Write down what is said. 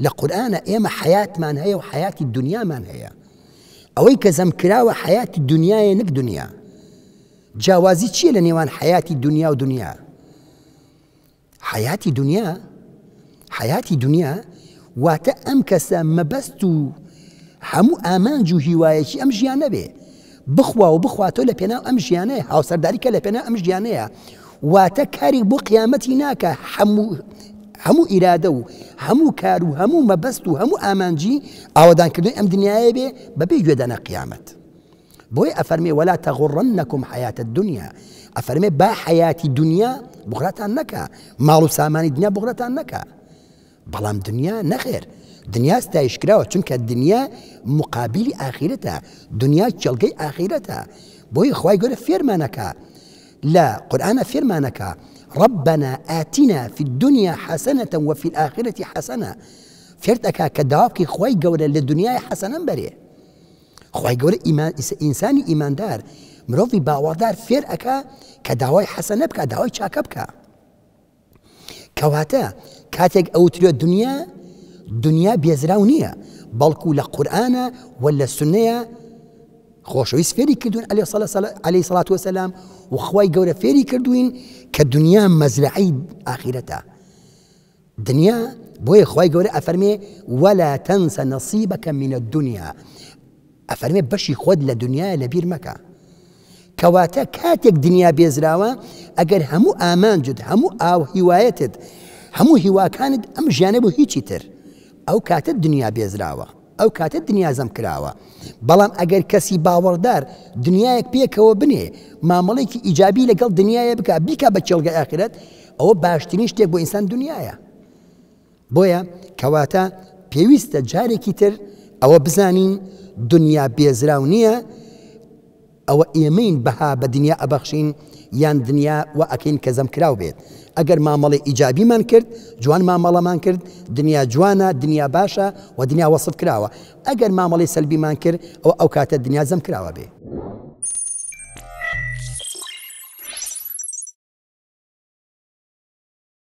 لقرآن إما حياة ما هي وحياة الدنيا ما هي کە زەمکراوە حياتی دنیاە نک دنیا دنيا چییە لە نێوان حياتی الدنيا ودنيا دنیا حياتی دنیا حياتی دنیا واتە ئەم کەسە حمو آمان جو ئامانج أم جيانا بي بخوا و تولى بينا أم جيانا ژیانەیە هاوسەرداریکە لە پێنا أم جيانا واتا كاري بو قيامتي ناكا حمو هەموو ئیرادە و هەموو کار و هەموو مەبەست و هەموو ئامانجی ئاوادانکردن ئەم دنیاە بێ بەبێ گوێدانە قیامەت بۆی ئەفەرمێ وەلا تەغڕن نەکم حیاتە دنیا ئەفەرمێ با حیاتی دنیا بغراتان نەکە ماڵ و سامانی دنیا بغراتان نەکە بەڵام دنیا نەخێر دنیا ستایشکراوە چونکە دنیا مقابلی ئاخیرەتە دنیا چلگەی ئاخیرەتە بۆی خی گەورە فێرمانەکە لا قرآن afirma ربنا آتنا في الدنيا حسنة وفي الآخرة حسنة فێرتەکە کە داواکی خی گەورە لە دنیای حەسەنم بەرێ إيمان گەورە ئینسانی ئیماندار دار باوەڕدار فێر كدواي حسنة داوای حەسەنە بکە داوای چاکە بکە کەواتە الدنيا ئەوترە دنیا دنیا بێزراو نییە بەڵکو لە خۆشەویست فێری کردوون علی علی سڵات وسلام و خی گەورە فێری کردوین کە دنیا مەزرعی ئاخیرەتە دنیا بۆیە خی گەورە ئەفەرمێ ولا تەنسە نەسی بەکە منە دنیا ئەفەرمێ بەشی خۆت لە دنیا لە بیر مەکە کەواتە کاتێک دنیا بێزراوە ئەگەر هەموو ئامانجد هەموو ئاو هیوایەتت هەموو هیواکانت ئەم ژیانە بۆ هیچی تر ئەو کاتە دنیا بێزراوە ئەو کاتە دنیازەم کراوە بەڵام ئەگەر کەسی باوەڕدار دنیایەک پێکەوە بنێ مامەڵێکی ئیجابی لەگەڵ دنیاە بک بیکە بە چێڵگە ئاخرەت ئەوە باشترین شتێک بۆ ئینسان دنیاە بۆیە کەواتە پێویستە جارێکی تر ئەوە بزانین دنیا بێزراو نییە ئەوە ئێمەین بەها بە دنیا ئەبەخشین یان دنیا و ئەکەین کە زەمکرااو بێت ئەگەر مامەڵی ئیجابیمان کرد جوان مامەڵەمان کرد دنیا جوانە دنیا باشە و دنیا وەسف کراوە ئەگەر مامەڵی سەلبیمان کرد ئەو ئەو کاتە دنیا زەمکراوە بێ.